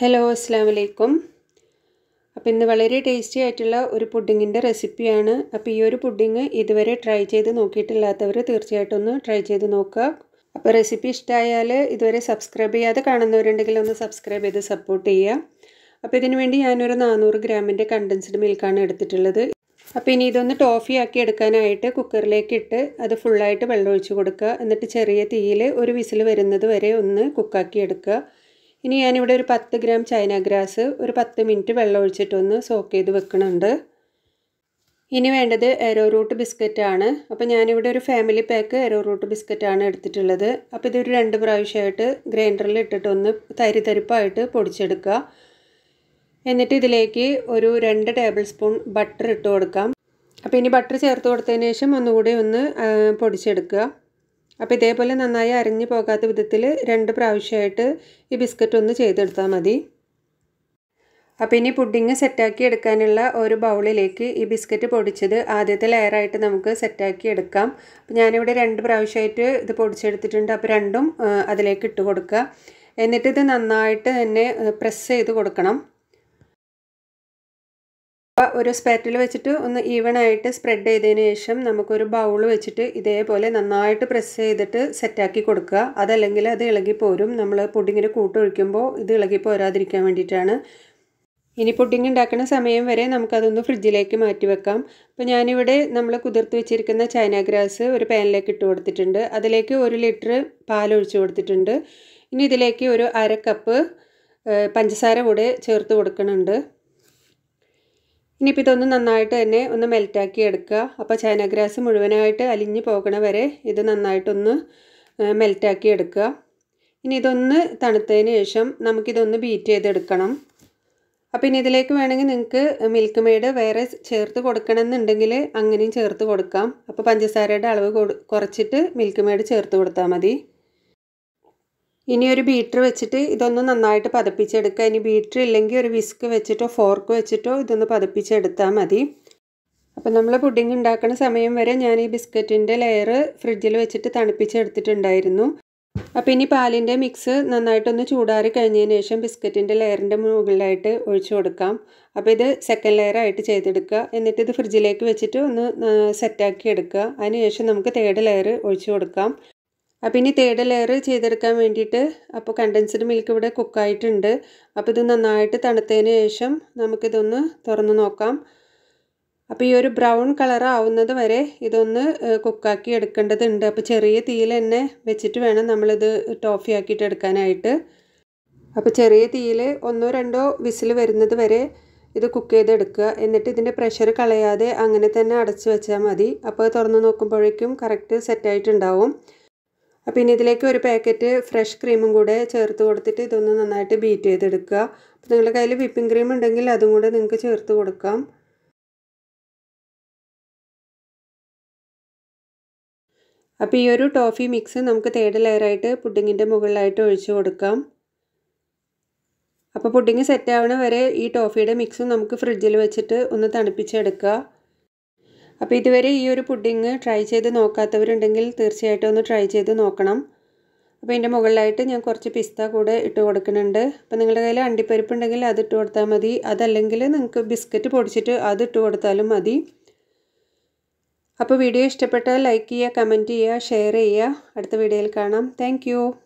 hello അസ്സാം വലൈക്കും അപ്പോൾ ഇന്ന് വളരെ ടേസ്റ്റി ആയിട്ടുള്ള ഒരു പുഡിങ്ങിൻ്റെ റെസിപ്പിയാണ് അപ്പോൾ ഈ ഒരു പുഡിങ് ഇതുവരെ ട്രൈ ചെയ്ത് നോക്കിയിട്ടില്ലാത്തവർ തീർച്ചയായിട്ടും ഒന്ന് ട്രൈ ചെയ്ത് നോക്കുക അപ്പോൾ റെസിപ്പി ഇഷ്ടമായാൽ ഇതുവരെ സബ്സ്ക്രൈബ് ചെയ്യാതെ കാണുന്നവരുണ്ടെങ്കിൽ ഒന്ന് സബ്സ്ക്രൈബ് ചെയ്ത് സപ്പോർട്ട് ചെയ്യുക അപ്പോൾ ഇതിന് വേണ്ടി ഞാനൊരു നാനൂറ് ഗ്രാമിൻ്റെ കണ്ടൻസ്ഡ് മിൽക്കാണ് എടുത്തിട്ടുള്ളത് അപ്പോൾ ഇനി ഇതൊന്ന് ടോഫി ആക്കി എടുക്കാനായിട്ട് കുക്കറിലേക്ക് ഇട്ട് അത് ഫുള്ളായിട്ട് വെള്ളമൊഴിച്ച് കൊടുക്കുക എന്നിട്ട് ചെറിയ തീയിൽ ഒരു വിസിൽ വരുന്നത് വരെ ഒന്ന് കുക്കാക്കി എടുക്കുക ഇനി ഞാനിവിടെ ഒരു പത്ത് ഗ്രാം ചൈന ഗ്രാസ് ഒരു പത്ത് മിനിറ്റ് വെള്ളം ഒഴിച്ചിട്ടൊന്ന് സോക്ക് ചെയ്ത് വെക്കണുണ്ട് ഇനി വേണ്ടത് എരോ റൂട്ട് ബിസ്ക്കറ്റാണ് അപ്പോൾ ഞാനിവിടെ ഒരു ഫാമിലി പാക്ക് എരോ റൂട്ട് ബിസ്ക്കറ്റാണ് എടുത്തിട്ടുള്ളത് അപ്പോൾ ഇതൊരു രണ്ട് പ്രാവശ്യമായിട്ട് ഗ്രൈൻഡറിൽ ഇട്ടിട്ടൊന്ന് തരി തരിപ്പായിട്ട് പൊടിച്ചെടുക്കുക എന്നിട്ട് ഇതിലേക്ക് ഒരു രണ്ട് ടേബിൾ സ്പൂൺ ബട്ടർ ഇട്ട് കൊടുക്കാം അപ്പോൾ ഇനി ബട്ടർ ചേർത്ത് കൊടുത്തതിന് ശേഷം ഒന്നുകൂടി ഒന്ന് പൊടിച്ചെടുക്കുക അപ്പോൾ ഇതേപോലെ നന്നായി അരഞ്ഞു പോകാത്ത വിധത്തിൽ രണ്ട് പ്രാവശ്യമായിട്ട് ഈ ബിസ്ക്കറ്റ് ഒന്ന് ചെയ്തെടുത്താൽ മതി അപ്പോൾ ഇനി പുഡിങ് സെറ്റാക്കി എടുക്കാനുള്ള ഒരു ബൗളിലേക്ക് ഈ ബിസ്ക്കറ്റ് പൊടിച്ചത് ആദ്യത്തെ ലെയറായിട്ട് നമുക്ക് സെറ്റാക്കി എടുക്കാം അപ്പോൾ ഞാനിവിടെ രണ്ട് പ്രാവശ്യമായിട്ട് ഇത് പൊടിച്ചെടുത്തിട്ടുണ്ട് അപ്പോൾ രണ്ടും അതിലേക്ക് ഇട്ട് കൊടുക്കുക എന്നിട്ട് ഇത് നന്നായിട്ട് തന്നെ പ്രസ് ചെയ്ത് കൊടുക്കണം ഒരു സ്പാറ്റിൽ വെച്ചിട്ട് ഒന്ന് ഈവൺ ആയിട്ട് സ്പ്രെഡ് ചെയ്തതിന് ശേഷം നമുക്കൊരു ബൗൾ വെച്ചിട്ട് ഇതേപോലെ നന്നായിട്ട് പ്രസ് ചെയ്തിട്ട് സെറ്റാക്കി കൊടുക്കുക അതല്ലെങ്കിൽ അത് ഇളകിപ്പോരും നമ്മൾ പുഡിങ്ങിന് കൂട്ടൊഴിക്കുമ്പോൾ ഇത് ഇളകി പോരാതിരിക്കാൻ വേണ്ടിയിട്ടാണ് ഇനി പുഡിംഗ് ഉണ്ടാക്കുന്ന സമയം വരെ നമുക്കതൊന്ന് ഫ്രിഡ്ജിലേക്ക് മാറ്റി വെക്കാം അപ്പോൾ ഞാനിവിടെ നമ്മൾ കുതിർത്ത് വെച്ചിരിക്കുന്ന ചൈന ഗ്രാസ് ഒരു പാനിലേക്ക് ഇട്ട് കൊടുത്തിട്ടുണ്ട് അതിലേക്ക് ഒരു ലിറ്റർ പാൽ ഒഴിച്ച് കൊടുത്തിട്ടുണ്ട് ഇനി ഇതിലേക്ക് ഒരു അര കപ്പ് പഞ്ചസാര കൂടെ ചേർത്ത് കൊടുക്കുന്നുണ്ട് ഇനിയിപ്പോൾ ഇതൊന്ന് നന്നായിട്ട് തന്നെ ഒന്ന് മെൽറ്റാക്കി എടുക്കുക അപ്പോൾ ചൈനഗ്രാസ് മുഴുവനായിട്ട് അലിഞ്ഞു പോകണ വരെ ഇത് നന്നായിട്ടൊന്ന് മെൽറ്റാക്കി എടുക്കുക ഇനി ഇതൊന്ന് തണുത്തതിന് ശേഷം നമുക്കിതൊന്ന് ബീറ്റ് ചെയ്തെടുക്കണം അപ്പോൾ ഇനി ഇതിലേക്ക് വേണമെങ്കിൽ നിങ്ങൾക്ക് മിൽക്ക് മെയ്ഡ് വേറെ ചേർത്ത് കൊടുക്കണമെന്നുണ്ടെങ്കിൽ അങ്ങനെയും ചേർത്ത് കൊടുക്കാം അപ്പോൾ പഞ്ചസാരയുടെ അളവ് കുറച്ചിട്ട് മിൽക്ക് മെയ്ഡ് ചേർത്ത് കൊടുത്താൽ മതി ഇനി ഒരു ബീറ്റർ വെച്ചിട്ട് ഇതൊന്ന് നന്നായിട്ട് പതപ്പിച്ചെടുക്കുക ഇനി ബീറ്റർ ഇല്ലെങ്കിൽ ഒരു വിസ്ക് വെച്ചിട്ടോ ഫോർക്ക് വെച്ചിട്ടോ ഇതൊന്ന് പതപ്പിച്ചെടുത്താൽ മതി അപ്പോൾ നമ്മൾ പുഡിംഗ് ഉണ്ടാക്കുന്ന സമയം വരെ ഞാൻ ഈ ബിസ്ക്കറ്റിൻ്റെ ലെയർ ഫ്രിഡ്ജിൽ വെച്ചിട്ട് തണുപ്പിച്ചെടുത്തിട്ടുണ്ടായിരുന്നു അപ്പോൾ ഇനി പാലിൻ്റെ മിക്സ് നന്നായിട്ടൊന്ന് ചൂടാറി കഴിഞ്ഞതിന് ശേഷം ബിസ്ക്കറ്റിൻ്റെ ലെയറിൻ്റെ മുകളിലായിട്ട് ഒഴിച്ചു കൊടുക്കാം അപ്പോൾ ഇത് സെക്കൻഡ് ലെയർ ആയിട്ട് ചെയ്തെടുക്കുക എന്നിട്ട് ഇത് ഫ്രിഡ്ജിലേക്ക് വെച്ചിട്ട് ഒന്ന് സെറ്റാക്കി എടുക്കുക ശേഷം നമുക്ക് തേർഡ് ലെയർ ഒഴിച്ചു കൊടുക്കാം അപ്പോൾ ഇനി തേർഡ് ലെയർ ചെയ്തെടുക്കാൻ വേണ്ടിയിട്ട് അപ്പോൾ കണ്ടൻസ്ഡ് മിൽക്ക് ഇവിടെ കുക്കായിട്ടുണ്ട് അപ്പോൾ ഇത് നന്നായിട്ട് തണുത്തതിന് ശേഷം നമുക്കിതൊന്ന് തുറന്ന് നോക്കാം അപ്പോൾ ഈ ഒരു ബ്രൗൺ കളർ ആവുന്നത് വരെ ഇതൊന്ന് കുക്കാക്കി എടുക്കേണ്ടതുണ്ട് അപ്പോൾ ചെറിയ തീയിൽ തന്നെ വെച്ചിട്ട് വേണം നമ്മളിത് ടോഫി ആക്കിയിട്ട് എടുക്കാനായിട്ട് അപ്പോൾ ചെറിയ തീയിൽ ഒന്നോ രണ്ടോ വിസിൽ വരുന്നത് വരെ ഇത് കുക്ക് ചെയ്തെടുക്കുക എന്നിട്ട് ഇതിൻ്റെ പ്രഷർ കളയാതെ അങ്ങനെ തന്നെ അടച്ചു വെച്ചാൽ മതി അപ്പോൾ തുറന്ന് നോക്കുമ്പോഴേക്കും കറക്റ്റ് സെറ്റായിട്ടുണ്ടാവും അപ്പോൾ ഇനി ഇതിലേക്ക് ഒരു പാക്കറ്റ് ഫ്രഷ് ക്രീമും കൂടെ ചേർത്ത് കൊടുത്തിട്ട് ഇതൊന്ന് നന്നായിട്ട് ബീറ്റ് ചെയ്തെടുക്കുക അപ്പോൾ നിങ്ങളുടെ കയ്യിൽ വിപ്പിംഗ് ക്രീം ഉണ്ടെങ്കിൽ അതും കൂടെ നിങ്ങൾക്ക് ചേർത്ത് കൊടുക്കാം അപ്പോൾ ഈ ഒരു ടോഫി മിക്സ് നമുക്ക് തേർഡ് ലെയറായിട്ട് പുഡിങ്ങിൻ്റെ മുകളിലായിട്ട് ഒഴിച്ചു കൊടുക്കാം അപ്പോൾ പുഡിങ് സെറ്റ് ആവണ വരെ ഈ ടോഫിയുടെ മിക്സും നമുക്ക് ഫ്രിഡ്ജിൽ വെച്ചിട്ട് ഒന്ന് തണുപ്പിച്ചെടുക്കുക അപ്പോൾ ഇതുവരെ ഈ ഒരു പുഡിങ് ട്രൈ ചെയ്ത് നോക്കാത്തവരുണ്ടെങ്കിൽ തീർച്ചയായിട്ടും ഒന്ന് ട്രൈ ചെയ്ത് നോക്കണം അപ്പോൾ ഇതിൻ്റെ മുകളിലായിട്ട് ഞാൻ കുറച്ച് പിസ്ത കൂടെ ഇട്ട് കൊടുക്കുന്നുണ്ട് അപ്പോൾ നിങ്ങളുടെ കയ്യിൽ അണ്ടിപ്പരിപ്പ് ഉണ്ടെങ്കിൽ അത് ഇട്ട് കൊടുത്താൽ മതി അതല്ലെങ്കിൽ നിങ്ങൾക്ക് ബിസ്ക്കറ്റ് പൊടിച്ചിട്ട് അത് ഇട്ട് കൊടുത്താലും മതി അപ്പോൾ വീഡിയോ ഇഷ്ടപ്പെട്ടാൽ ലൈക്ക് ചെയ്യുക കമൻറ്റ് ചെയ്യുക ഷെയർ ചെയ്യുക അടുത്ത വീഡിയോയിൽ കാണാം താങ്ക്